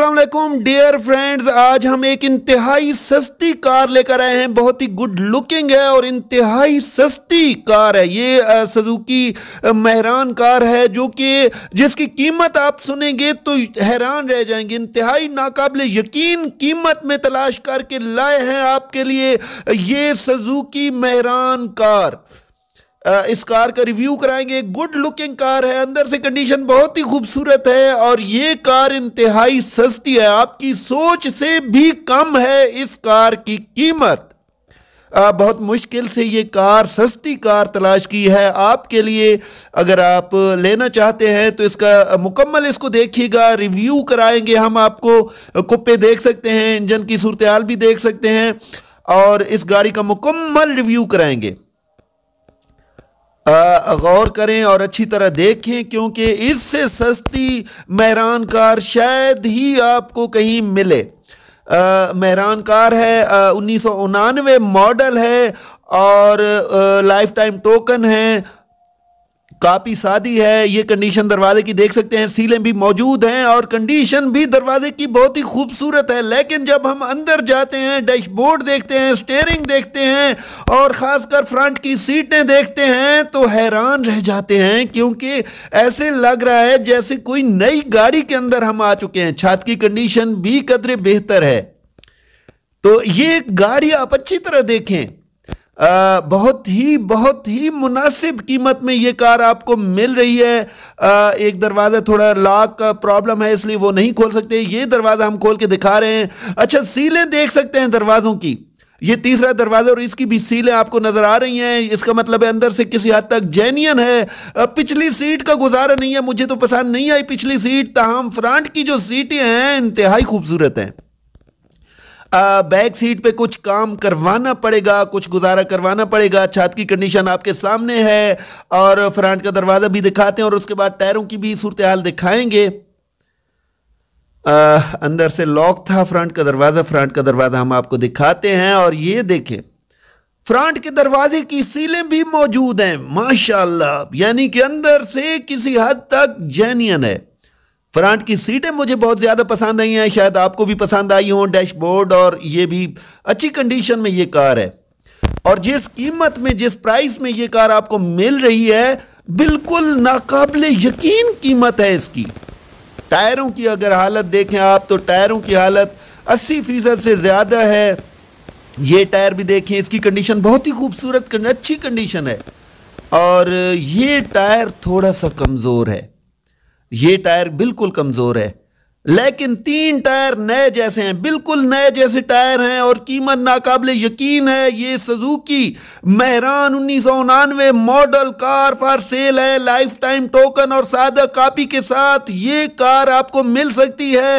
Aslam dear friends आज हम एक इंतहाई सस्ती कार लेकर आए हैं बहुत ही गुड लुकिंग है और इंतहाई सस्ती कार है ये सजुकी महरान कार है जो कि जिसकी कीमत आप सुनेंगे तो हैरान रह जाएंगे इंतहाई नाकबिल यकीन कीमत में तलाश करके लाए हैं आपके लिए ये सजुकी महरान कार इस कार का रिव्यू कराएंगे गुड लुकिंग कार है अंदर से कंडीशन बहुत ही खूबसूरत है और ये कार इंतहाई सस्ती है आपकी सोच से भी कम है इस कार की कीमत आ, बहुत मुश्किल से ये कार सस्ती कार तलाश की है आपके लिए अगर आप लेना चाहते हैं तो इसका मुकम्मल इसको देखिएगा रिव्यू कराएंगे हम आपको कुप्पे देख सकते हैं इंजन की सूरत भी देख सकते हैं और इस गाड़ी का मुकम्मल रिव्यू कराएंगे गौर करें और अच्छी तरह देखें क्योंकि इससे सस्ती महरान कार शायद ही आपको कहीं मिले महरान कार है उन्नीस मॉडल है और लाइफ टाइम टोकन है काफी सादी है ये कंडीशन दरवाजे की देख सकते हैं सीलें भी मौजूद हैं और कंडीशन भी दरवाजे की बहुत ही खूबसूरत है लेकिन जब हम अंदर जाते हैं डैशबोर्ड देखते हैं स्टेयरिंग देखते हैं और ख़ासकर फ्रंट की सीटें देखते हैं तो हैरान रह जाते हैं क्योंकि ऐसे लग रहा है जैसे कोई नई गाड़ी के अंदर हम आ चुके हैं छत की कंडीशन भी कदरे बेहतर है तो ये गाड़ी आप अच्छी तरह देखें आ, बहुत ही बहुत ही मुनासिब कीमत में ये कार आपको मिल रही है आ, एक दरवाज़ा थोड़ा लॉक का प्रॉब्लम है इसलिए वो नहीं खोल सकते ये दरवाज़ा हम खोल के दिखा रहे हैं अच्छा सीलें देख सकते हैं दरवाज़ों की ये तीसरा दरवाज़ा और इसकी भी सीलें आपको नज़र आ रही हैं इसका मतलब है अंदर से किसी हद तक जैनियन है पिछली सीट का गुजारा नहीं है मुझे तो पसंद नहीं आई पिछली सीट तहम फ्रंट की जो सीटें हैं इंतहाई खूबसूरत हैं बैक सीट पे कुछ काम करवाना पड़ेगा कुछ गुजारा करवाना पड़ेगा छत की कंडीशन आपके सामने है और फ्रंट का दरवाज़ा भी दिखाते हैं और उसके बाद टायरों की भी सूरत हाल दिखाएंगे आ, अंदर से लॉक था फ्रंट का दरवाज़ा फ्रंट का दरवाज़ा हम आपको दिखाते हैं और ये देखें फ्रंट के दरवाजे की सीलें भी मौजूद हैं माशाल्लाह यानी कि अंदर से किसी हद तक जैनियन है फ्रंट की सीटें मुझे बहुत ज़्यादा पसंद आई हैं शायद आपको भी पसंद आई हों डैशबोर्ड और ये भी अच्छी कंडीशन में ये कार है और जिस कीमत में जिस प्राइस में ये कार आपको मिल रही है बिल्कुल नाकबिल यकीन कीमत है इसकी टायरों की अगर हालत देखें आप तो टायरों की हालत अस्सी फ़ीसद से ज़्यादा है ये टायर भी देखें इसकी कंडीशन बहुत ही खूबसूरत अच्छी कंडीशन है और ये टायर थोड़ा सा कमज़ोर है ये टायर बिल्कुल कमज़ोर है लेकिन तीन टायर नए जैसे हैं बिल्कुल नए जैसे टायर हैं और कीमत नाकबल यकीन है ये सजुकी मेहरान उन्नीस सौ उनानवे मॉडल कार फॉर सेल है लाइफ टाइम टोकन और सादा कापी के साथ ये कार आपको मिल सकती है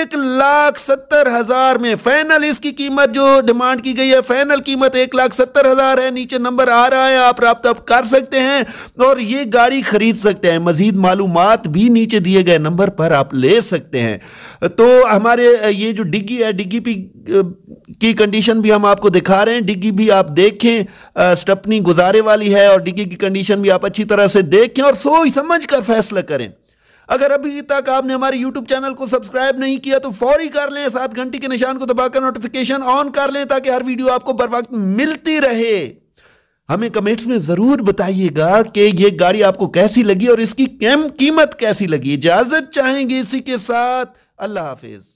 एक लाख सत्तर हज़ार में फाइनल इसकी कीमत जो डिमांड की गई है फाइनल कीमत एक लाख सत्तर हज़ार है नीचे नंबर आ रहा है आप आप कर सकते हैं और ये गाड़ी खरीद सकते हैं मज़ीद मालूम भी नीचे दिए गए नंबर पर आप ले सकते सकते हैं तो हमारे ये जो डिग्गी है डिग्गी भी की कंडीशन भी हम आपको दिखा रहे हैं डिग्गी भी आप देखें स्टपनी गुजारे वाली है और डिग्गी की कंडीशन भी आप अच्छी तरह से देखें और सोच समझ कर फैसला करें अगर अभी तक आपने हमारे YouTube चैनल को सब्सक्राइब नहीं किया तो फौरी कर लें सात घंटे के निशान को दबाकर नोटिफिकेशन ऑन कर लें ताकि हर वीडियो आपको बर वक्त मिलती रहे हमें कमेंट्स में ज़रूर बताइएगा कि ये गाड़ी आपको कैसी लगी और इसकी कीमत कैसी लगी इजाज़त चाहेंगे इसी के साथ अल्लाह हाफिज़